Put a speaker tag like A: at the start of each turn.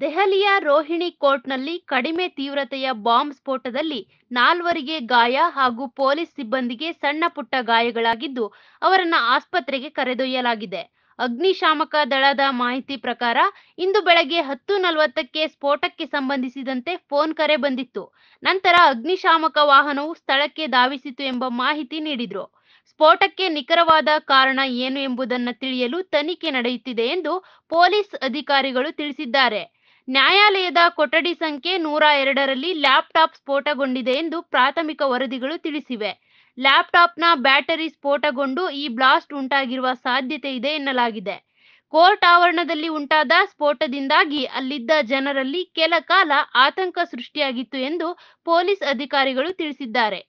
A: ದೆಹಲಿಯ ರೋಹಿಣಿ ಕೋರ್ಟ್ನಲ್ಲಿ ಕಡಿಮೆ ತೀವ್ರತೆಯ ಬಾಂಬ್ ಸ್ಫೋಟದಲ್ಲಿ ನಾಲ್ವರಿಗೆ ಗಾಯ ಹಾಗೂ ಪೊಲೀಸ್ ಸಿಬ್ಬಂದಿಗೆ ಸಣ್ಣಪುಟ್ಟ ಗಾಯಗಳಾಗಿದ್ದು ಅವರನ್ನು ಆಸ್ಪತ್ರೆಗೆ ಕರೆದೊಯ್ಯಲಾಗಿದೆ ಅಗ್ನಿಶಾಮಕ ದಳದ ಮಾಹಿತಿ ಪ್ರಕಾರ ಇಂದು ಬೆಳಗ್ಗೆ ಹತ್ತು ನಲವತ್ತಕ್ಕೆ ಸ್ಫೋಟಕ್ಕೆ ಸಂಬಂಧಿಸಿದಂತೆ ಫೋನ್ ಕರೆ ಬಂದಿತ್ತು ನಂತರ ಅಗ್ನಿಶಾಮಕ ವಾಹನವು ಸ್ಥಳಕ್ಕೆ ಧಾವಿಸಿತು ಎಂಬ ಮಾಹಿತಿ ನೀಡಿದ್ರು ಸ್ಫೋಟಕ್ಕೆ ನಿಖರವಾದ ಕಾರಣ ಏನು ಎಂಬುದನ್ನು ತಿಳಿಯಲು ತನಿಖೆ ನಡೆಯುತ್ತಿದೆ ಎಂದು ಪೊಲೀಸ್ ಅಧಿಕಾರಿಗಳು ತಿಳಿಸಿದ್ದಾರೆ ನ್ಯಾಯಾಲಯದ ಕೊಠಡಿ ಸಂಖ್ಯೆ ನೂರ ಎರಡರಲ್ಲಿ ಲ್ಯಾಪ್ಟಾಪ್ ಸ್ಫೋಟಗೊಂಡಿದೆ ಎಂದು ಪ್ರಾಥಮಿಕ ವರದಿಗಳು ತಿಳಿಸಿವೆ ಲ್ಯಾಪ್ಟಾಪ್ನ ಬ್ಯಾಟರಿ ಸ್ಫೋಟಗೊಂಡು ಈ ಬ್ಲಾಸ್ಟ್ ಉಂಟಾಗಿರುವ ಸಾಧ್ಯತೆ ಇದೆ ಎನ್ನಲಾಗಿದೆ ಕೋರ್ಟ್ ಆವರಣದಲ್ಲಿ ಉಂಟಾದ ಸ್ಫೋಟದಿಂದಾಗಿ ಅಲ್ಲಿದ್ದ ಜನರಲ್ಲಿ ಕೆಲ ಕಾಲ ಆತಂಕ ಸೃಷ್ಟಿಯಾಗಿತ್ತು ಎಂದು ಪೊಲೀಸ್ ಅಧಿಕಾರಿಗಳು ತಿಳಿಸಿದ್ದಾರೆ